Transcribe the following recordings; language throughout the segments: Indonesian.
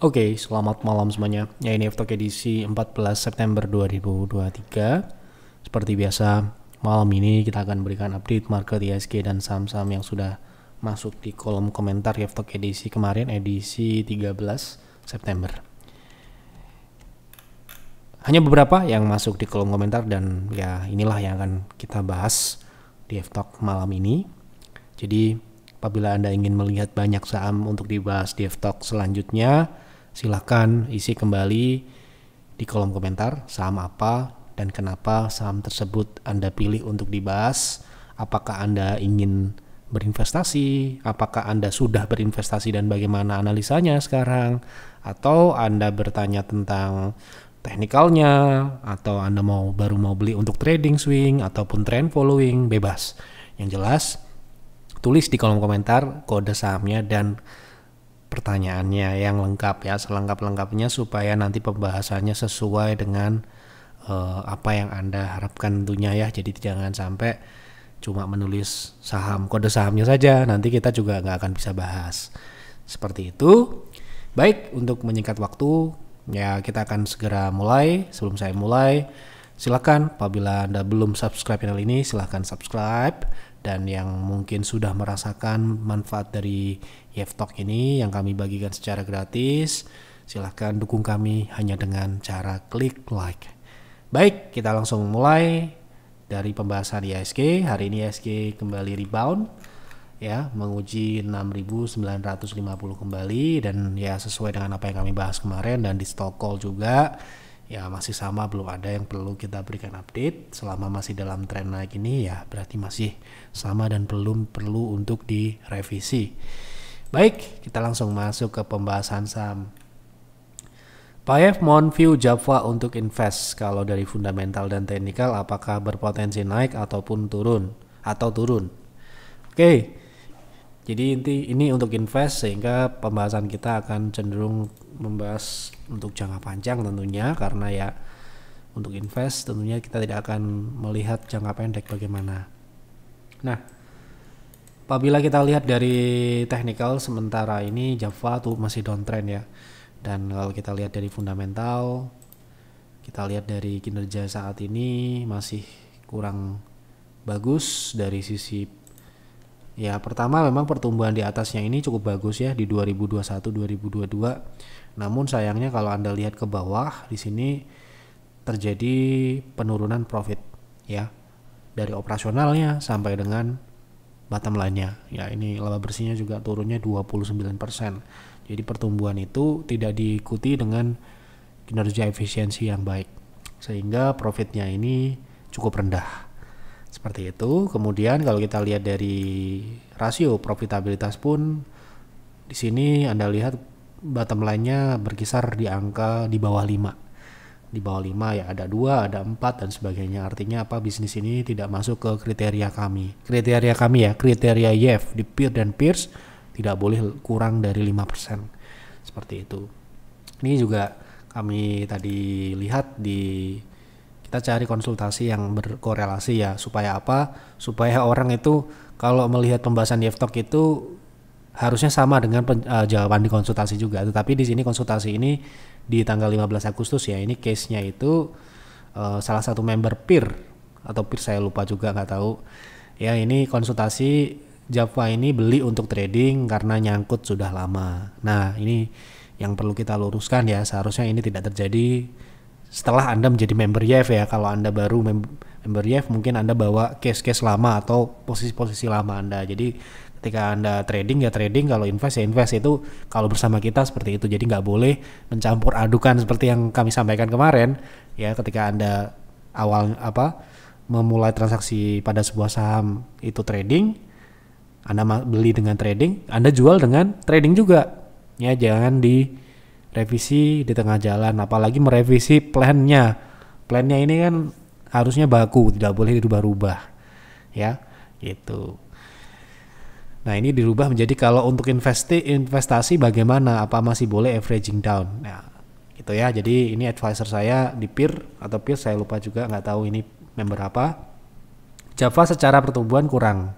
Oke, okay, selamat malam semuanya. Ya ini Eftok edisi 14 September 2023. Seperti biasa, malam ini kita akan berikan update market ISG dan saham-saham yang sudah masuk di kolom komentar Eftok edisi kemarin edisi 13 September. Hanya beberapa yang masuk di kolom komentar dan ya inilah yang akan kita bahas di Eftok malam ini. Jadi apabila Anda ingin melihat banyak saham untuk dibahas di Eftok selanjutnya, Silahkan isi kembali di kolom komentar saham apa dan kenapa saham tersebut Anda pilih untuk dibahas. Apakah Anda ingin berinvestasi? Apakah Anda sudah berinvestasi dan bagaimana analisanya sekarang? Atau Anda bertanya tentang teknikalnya atau Anda mau baru mau beli untuk trading swing ataupun trend following bebas. Yang jelas tulis di kolom komentar kode sahamnya dan pertanyaannya yang lengkap ya selengkap-lengkapnya supaya nanti pembahasannya sesuai dengan uh, apa yang Anda harapkan tentunya ya. Jadi jangan sampai cuma menulis saham kode sahamnya saja nanti kita juga nggak akan bisa bahas seperti itu baik untuk menyingkat waktu ya kita akan segera mulai sebelum saya mulai silahkan apabila anda belum subscribe channel ini silahkan subscribe dan yang mungkin sudah merasakan manfaat dari Yevtalk ini yang kami bagikan secara gratis. Silahkan dukung kami hanya dengan cara klik like. Baik, kita langsung mulai dari pembahasan ISG. Hari ini ISG kembali rebound ya menguji 6.950 kembali dan ya sesuai dengan apa yang kami bahas kemarin dan di Stockholm juga ya masih sama belum ada yang perlu kita berikan update selama masih dalam tren naik ini ya berarti masih sama dan belum perlu untuk direvisi Baik, kita langsung masuk ke pembahasan saham. PAEF mohon view Java untuk invest kalau dari fundamental dan teknikal apakah berpotensi naik ataupun turun atau turun. Oke. Jadi inti ini untuk invest sehingga pembahasan kita akan cenderung membahas untuk jangka panjang tentunya karena ya untuk invest tentunya kita tidak akan melihat jangka pendek bagaimana. Nah, Apabila kita lihat dari technical sementara ini Java tuh masih downtrend ya. Dan kalau kita lihat dari fundamental, kita lihat dari kinerja saat ini masih kurang bagus dari sisi ya pertama memang pertumbuhan di atasnya ini cukup bagus ya di 2021 2022. Namun sayangnya kalau Anda lihat ke bawah di sini terjadi penurunan profit ya dari operasionalnya sampai dengan Batam lainnya. Ya, ini laba bersihnya juga turunnya 29%. Jadi pertumbuhan itu tidak diikuti dengan kinerja efisiensi yang baik. Sehingga profitnya ini cukup rendah. Seperti itu. Kemudian kalau kita lihat dari rasio profitabilitas pun di sini Anda lihat bottom line-nya berkisar di angka di bawah 5 di bawah 5 ya ada dua, ada empat dan sebagainya. Artinya apa bisnis ini tidak masuk ke kriteria kami. Kriteria kami ya, kriteria YEF di peer dan peers tidak boleh kurang dari lima persen Seperti itu. Ini juga kami tadi lihat di kita cari konsultasi yang berkorelasi ya supaya apa? Supaya orang itu kalau melihat pembahasan YEF Talk itu harusnya sama dengan uh, jawaban di konsultasi juga. Tetapi di sini konsultasi ini di tanggal 15 Agustus ya ini case-nya itu uh, salah satu member peer atau peer saya lupa juga nggak tahu ya ini konsultasi Java ini beli untuk trading karena nyangkut sudah lama nah ini yang perlu kita luruskan ya seharusnya ini tidak terjadi setelah Anda menjadi member YF ya kalau Anda baru mem member YF mungkin Anda bawa case-case lama atau posisi-posisi lama Anda jadi ketika anda trading ya trading kalau invest ya invest itu kalau bersama kita seperti itu jadi nggak boleh mencampur adukan seperti yang kami sampaikan kemarin ya ketika anda awal apa memulai transaksi pada sebuah saham itu trading anda beli dengan trading anda jual dengan trading juga ya jangan di revisi di tengah jalan apalagi merevisi plannya plannya ini kan harusnya baku tidak boleh dirubah-rubah ya gitu Nah ini dirubah menjadi kalau untuk investi investasi bagaimana? Apa masih boleh averaging down? Nah gitu ya. Jadi ini advisor saya di peer atau peer saya lupa juga nggak tahu ini member apa. Java secara pertumbuhan kurang,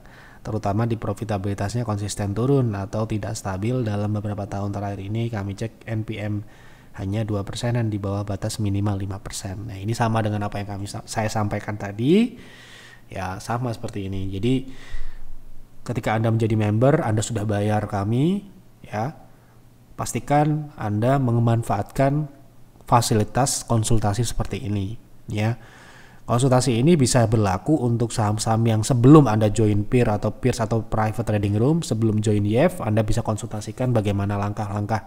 terutama di profitabilitasnya konsisten turun atau tidak stabil dalam beberapa tahun terakhir ini kami cek NPM hanya 2 dan di bawah batas minimal 5 Nah ini sama dengan apa yang kami saya sampaikan tadi, ya sama seperti ini. Jadi ketika Anda menjadi member, Anda sudah bayar kami, ya. Pastikan Anda memanfaatkan fasilitas konsultasi seperti ini, ya. Konsultasi ini bisa berlaku untuk saham-saham yang sebelum Anda join peer atau peers atau private trading room, sebelum join IF, e Anda bisa konsultasikan bagaimana langkah-langkah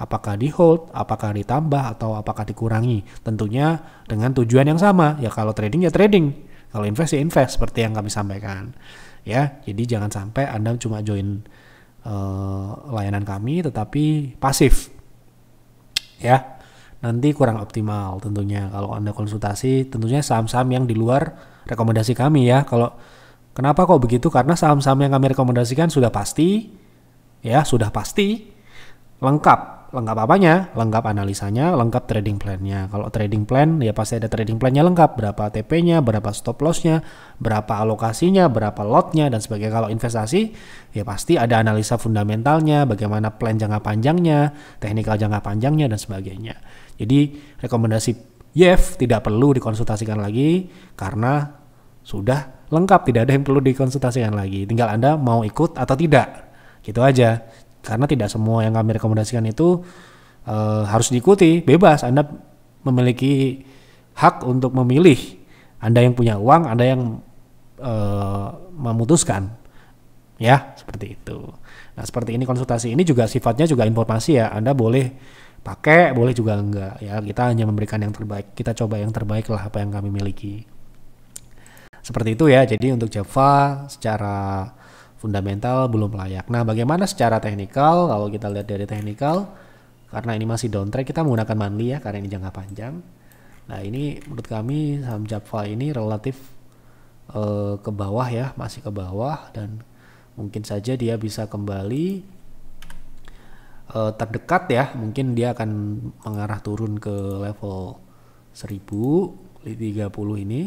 apakah di hold, apakah ditambah atau apakah dikurangi. Tentunya dengan tujuan yang sama, ya kalau trading ya trading, kalau invest ya invest seperti yang kami sampaikan. Ya, jadi jangan sampai Anda cuma join uh, layanan kami tetapi pasif. Ya. Nanti kurang optimal tentunya kalau Anda konsultasi tentunya saham-saham yang di luar rekomendasi kami ya. Kalau kenapa kok begitu? Karena saham-saham yang kami rekomendasikan sudah pasti ya, sudah pasti lengkap lengkap apanya? Lengkap analisanya, lengkap trading plannya. Kalau trading plan ya pasti ada trading plannya lengkap, berapa TP-nya, berapa stop loss-nya, berapa alokasinya, berapa lot-nya dan sebagainya. Kalau investasi ya pasti ada analisa fundamentalnya, bagaimana plan jangka panjangnya, teknikal jangka panjangnya dan sebagainya. Jadi rekomendasi YF e tidak perlu dikonsultasikan lagi karena sudah lengkap, tidak ada yang perlu dikonsultasikan lagi. Tinggal Anda mau ikut atau tidak. Gitu aja karena tidak semua yang kami rekomendasikan itu e, harus diikuti bebas Anda memiliki hak untuk memilih Anda yang punya uang Anda yang e, memutuskan ya seperti itu nah seperti ini konsultasi ini juga sifatnya juga informasi ya Anda boleh pakai boleh juga enggak ya kita hanya memberikan yang terbaik kita coba yang terbaik lah apa yang kami miliki seperti itu ya jadi untuk Java secara fundamental belum layak. Nah, bagaimana secara teknikal? Kalau kita lihat dari teknikal, karena ini masih downtrend, kita menggunakan monthly ya, karena ini jangka panjang. Nah, ini menurut kami saham Japfa ini relatif eh, ke bawah ya, masih ke bawah dan mungkin saja dia bisa kembali eh, terdekat ya, mungkin dia akan mengarah turun ke level 1000 30 ini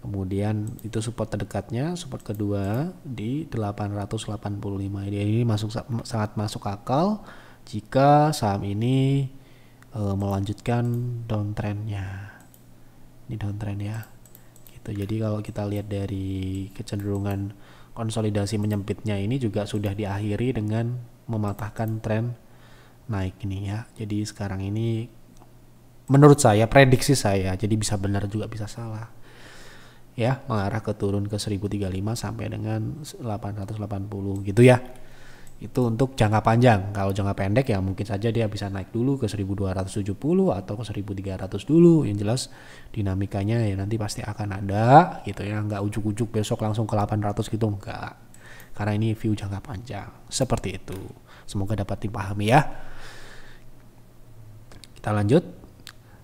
kemudian itu support terdekatnya support kedua di 885 jadi ini masuk sangat masuk akal jika saham ini e, melanjutkan downtrendnya ini downtrend ya gitu jadi kalau kita lihat dari kecenderungan konsolidasi menyempitnya ini juga sudah diakhiri dengan mematahkan tren naik ini ya jadi sekarang ini menurut saya prediksi saya jadi bisa benar juga bisa salah ya mengarah ke turun ke 1035 sampai dengan 880 gitu ya itu untuk jangka panjang kalau jangka pendek ya mungkin saja dia bisa naik dulu ke 1270 atau ke 1300 dulu yang jelas dinamikanya ya nanti pasti akan ada gitu ya nggak ujuk-ujuk besok langsung ke 800 gitu enggak karena ini view jangka panjang seperti itu semoga dapat dipahami ya kita lanjut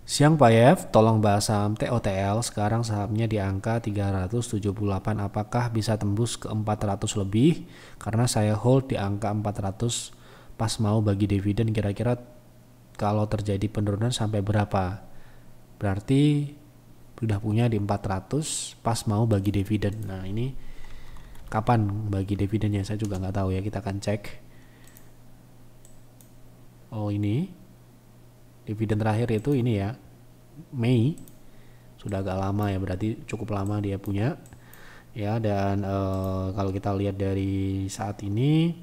Siang Pak Yev, tolong bahas saham TOTL. Sekarang sahamnya di angka 378. Apakah bisa tembus ke 400 lebih? Karena saya hold di angka 400 pas mau bagi dividen kira-kira kalau terjadi penurunan sampai berapa? Berarti sudah punya di 400 pas mau bagi dividen. Nah, ini kapan bagi dividennya saya juga nggak tahu ya, kita akan cek. Oh, ini dividen terakhir itu ini ya Mei sudah agak lama ya berarti cukup lama dia punya ya dan e, kalau kita lihat dari saat ini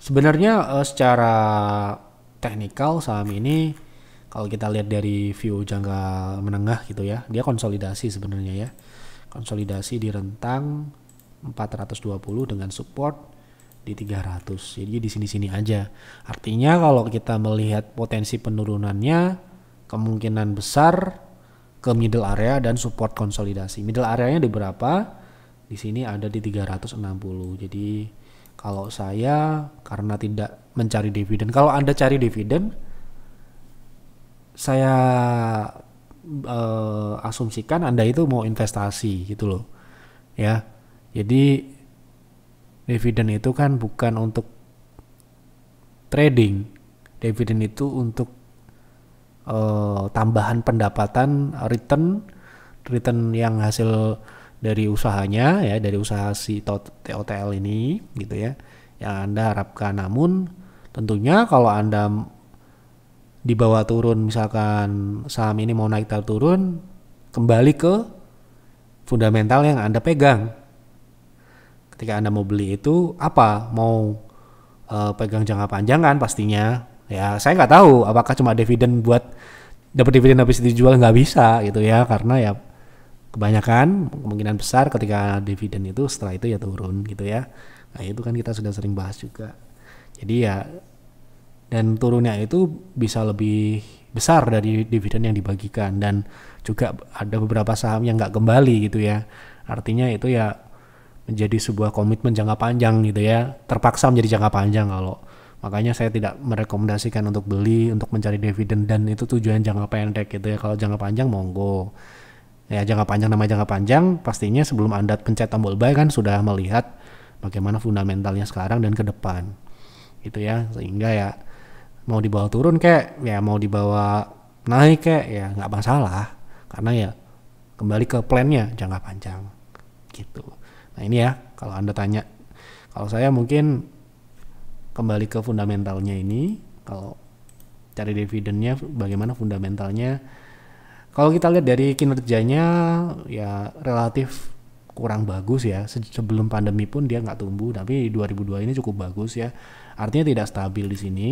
sebenarnya e, secara teknikal saham ini kalau kita lihat dari view jangka menengah gitu ya dia konsolidasi sebenarnya ya konsolidasi di rentang 420 dengan support di 300 jadi di sini-sini aja artinya kalau kita melihat potensi penurunannya kemungkinan besar ke middle area dan support konsolidasi middle areanya di berapa di sini ada di 360 jadi kalau saya karena tidak mencari dividen kalau anda cari dividen saya eh, asumsikan anda itu mau investasi gitu loh ya jadi Dividen itu kan bukan untuk trading. Dividen itu untuk uh, tambahan pendapatan return return yang hasil dari usahanya ya dari usaha si TOTL ini gitu ya yang Anda harapkan namun tentunya kalau Anda dibawa turun misalkan saham ini mau naik atau turun kembali ke fundamental yang Anda pegang ketika Anda mau beli itu apa? Mau uh, pegang jangka panjang kan pastinya. Ya, saya nggak tahu apakah cuma dividen buat dapat dividen habis dijual nggak bisa gitu ya karena ya kebanyakan kemungkinan besar ketika dividen itu setelah itu ya turun gitu ya. Nah, itu kan kita sudah sering bahas juga. Jadi ya dan turunnya itu bisa lebih besar dari dividen yang dibagikan dan juga ada beberapa saham yang nggak kembali gitu ya artinya itu ya menjadi sebuah komitmen jangka panjang gitu ya terpaksa menjadi jangka panjang kalau makanya saya tidak merekomendasikan untuk beli untuk mencari dividen dan itu tujuan jangka pendek gitu ya kalau jangka panjang monggo ya jangka panjang nama jangka panjang pastinya sebelum anda pencet tombol buy kan sudah melihat bagaimana fundamentalnya sekarang dan ke depan gitu ya sehingga ya mau dibawa turun kek ya mau dibawa naik kek ya nggak masalah karena ya kembali ke plannya jangka panjang gitu Nah ini ya kalau Anda tanya. Kalau saya mungkin kembali ke fundamentalnya ini. Kalau cari dividennya bagaimana fundamentalnya. Kalau kita lihat dari kinerjanya ya relatif kurang bagus ya. sebelum pandemi pun dia nggak tumbuh, tapi 2002 ini cukup bagus ya. Artinya tidak stabil di sini.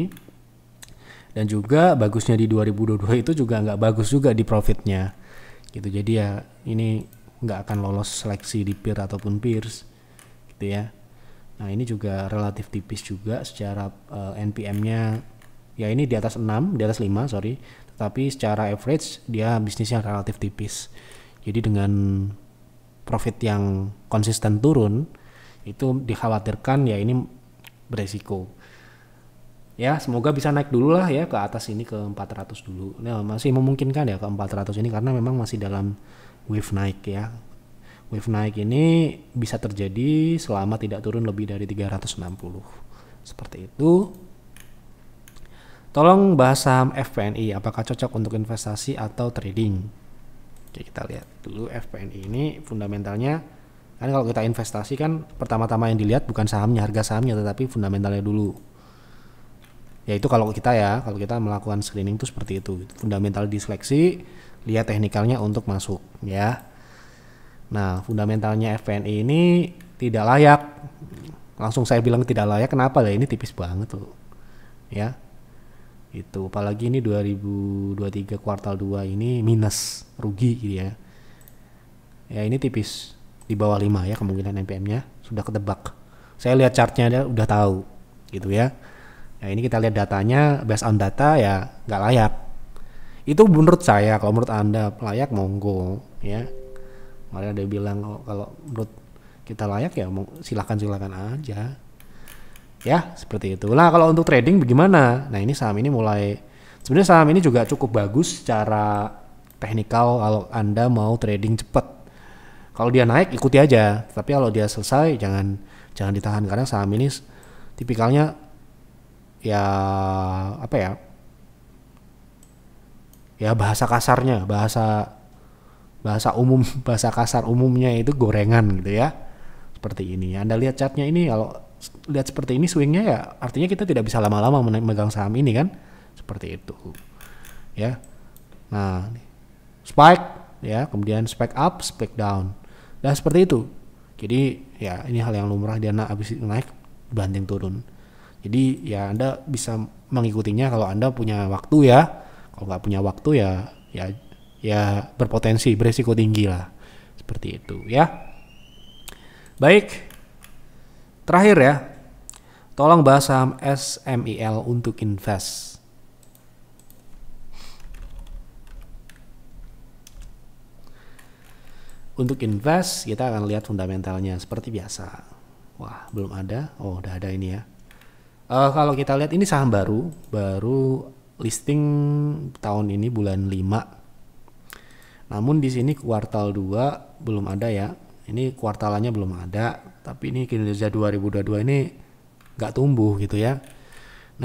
Dan juga bagusnya di 2022 itu juga nggak bagus juga di profitnya. Gitu. Jadi ya ini nggak akan lolos seleksi di peer ataupun peers gitu ya nah ini juga relatif tipis juga secara uh, eh, NPM-nya ya ini di atas 6 di atas 5 sorry tetapi secara average dia bisnisnya relatif tipis jadi dengan profit yang konsisten turun itu dikhawatirkan ya ini beresiko ya semoga bisa naik dulu lah ya ke atas ini ke 400 dulu nah, masih memungkinkan ya ke 400 ini karena memang masih dalam wave naik ya. Wave naik ini bisa terjadi selama tidak turun lebih dari 360. Seperti itu. Tolong bahas saham FPNI apakah cocok untuk investasi atau trading. Oke, kita lihat dulu FPNI ini fundamentalnya kan kalau kita investasi kan pertama-tama yang dilihat bukan sahamnya, harga sahamnya tetapi fundamentalnya dulu yaitu kalau kita ya kalau kita melakukan screening itu seperti itu fundamental disleksi lihat teknikalnya untuk masuk ya. Nah, fundamentalnya FNI ini tidak layak. Langsung saya bilang tidak layak. Kenapa ya? Ini tipis banget tuh. Ya. Itu apalagi ini 2023 kuartal 2 ini minus, rugi gitu ya. Ya, ini tipis di bawah 5 ya kemungkinan NPM-nya sudah ketebak. Saya lihat chartnya ada udah tahu gitu ya. Ya, ini kita lihat datanya based on data ya nggak layak itu menurut saya kalau menurut anda layak monggo ya kemarin ada bilang oh, kalau menurut kita layak ya silakan silakan aja ya seperti itu lah kalau untuk trading bagaimana nah ini saham ini mulai sebenarnya saham ini juga cukup bagus secara teknikal kalau anda mau trading cepat kalau dia naik ikuti aja tapi kalau dia selesai jangan jangan ditahan karena saham ini tipikalnya ya apa ya ya bahasa kasarnya bahasa bahasa umum bahasa kasar umumnya itu gorengan gitu ya seperti ini anda lihat catnya ini kalau lihat seperti ini swingnya ya artinya kita tidak bisa lama-lama memegang saham ini kan seperti itu ya nah spike ya kemudian spike up spike down dan nah, seperti itu jadi ya ini hal yang lumrah dia na habis naik banting turun jadi ya anda bisa mengikutinya kalau anda punya waktu ya kalau nggak punya waktu ya ya ya berpotensi beresiko tinggi lah seperti itu ya baik terakhir ya tolong bahas saham SMIL untuk invest untuk invest kita akan lihat fundamentalnya seperti biasa wah belum ada oh udah ada ini ya uh, kalau kita lihat ini saham baru baru listing tahun ini bulan 5. Namun di sini kuartal 2 belum ada ya. Ini kuartalannya belum ada, tapi ini kinerja 2022 ini nggak tumbuh gitu ya.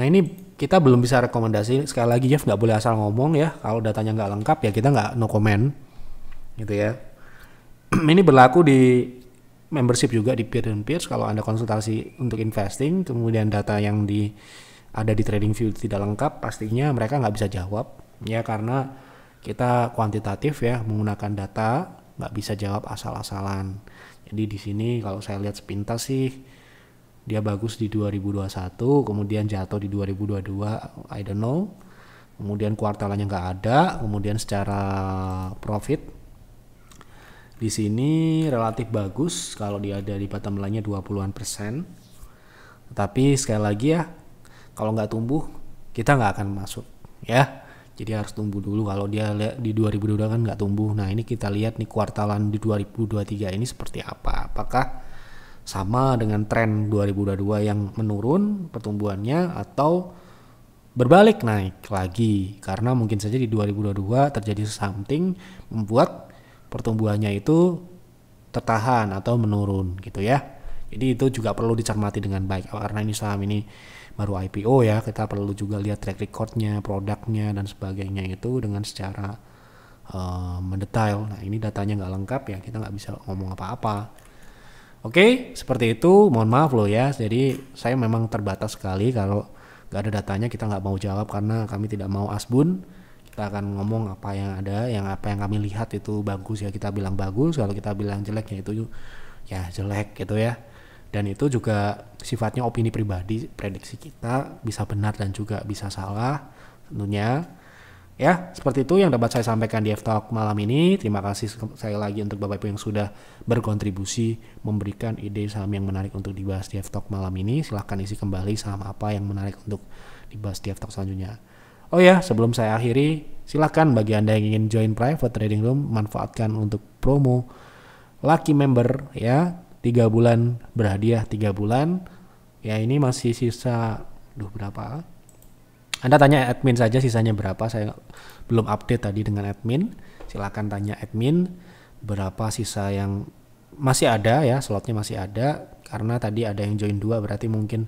Nah ini kita belum bisa rekomendasi. Sekali lagi Jeff nggak boleh asal ngomong ya. Kalau datanya nggak lengkap ya kita nggak no comment gitu ya. ini berlaku di membership juga di peer and peers -peer. Kalau Anda konsultasi untuk investing, kemudian data yang di ada di trading view tidak lengkap pastinya mereka nggak bisa jawab ya karena kita kuantitatif ya menggunakan data nggak bisa jawab asal-asalan jadi di sini kalau saya lihat sepintas sih dia bagus di 2021 kemudian jatuh di 2022 I don't know kemudian kuartalannya nggak ada kemudian secara profit di sini relatif bagus kalau dia ada di bottom line-nya 20-an persen tapi sekali lagi ya kalau nggak tumbuh kita nggak akan masuk ya jadi harus tumbuh dulu kalau dia di 2022 kan nggak tumbuh nah ini kita lihat nih kuartalan di 2023 ini seperti apa apakah sama dengan tren 2022 yang menurun pertumbuhannya atau berbalik naik lagi karena mungkin saja di 2022 terjadi something membuat pertumbuhannya itu tertahan atau menurun gitu ya jadi itu juga perlu dicermati dengan baik karena ini saham ini baru IPO ya kita perlu juga lihat track recordnya produknya dan sebagainya itu dengan secara uh, mendetail nah ini datanya nggak lengkap ya kita nggak bisa ngomong apa-apa oke okay, seperti itu mohon maaf loh ya jadi saya memang terbatas sekali kalau nggak ada datanya kita nggak mau jawab karena kami tidak mau asbun kita akan ngomong apa yang ada yang apa yang kami lihat itu bagus ya kita bilang bagus kalau kita bilang jelek ya itu ya jelek gitu ya dan itu juga sifatnya opini pribadi prediksi kita bisa benar dan juga bisa salah tentunya ya seperti itu yang dapat saya sampaikan di F-Talk malam ini terima kasih saya lagi untuk Bapak Ibu yang sudah berkontribusi memberikan ide saham yang menarik untuk dibahas di F-Talk malam ini silahkan isi kembali saham apa yang menarik untuk dibahas di F-Talk selanjutnya oh ya sebelum saya akhiri silahkan bagi anda yang ingin join private trading room manfaatkan untuk promo lucky member ya tiga bulan berhadiah tiga bulan ya ini masih sisa duh berapa anda tanya admin saja sisanya berapa saya belum update tadi dengan admin silahkan tanya admin berapa sisa yang masih ada ya slotnya masih ada karena tadi ada yang join dua berarti mungkin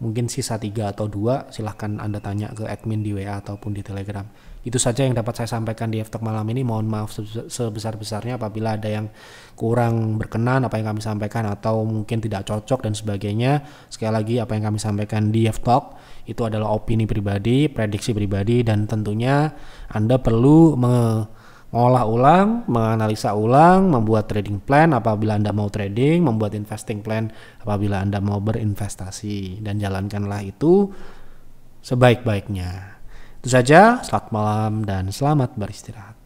mungkin sisa tiga atau dua silahkan anda tanya ke admin di WA ataupun di Telegram itu saja yang dapat saya sampaikan di Eftok malam ini. Mohon maaf sebesar-besarnya apabila ada yang kurang berkenan apa yang kami sampaikan atau mungkin tidak cocok dan sebagainya. Sekali lagi apa yang kami sampaikan di Eftok itu adalah opini pribadi, prediksi pribadi dan tentunya Anda perlu mengolah ulang, menganalisa ulang, membuat trading plan apabila Anda mau trading, membuat investing plan apabila Anda mau berinvestasi dan jalankanlah itu sebaik-baiknya saja, selamat malam dan selamat beristirahat.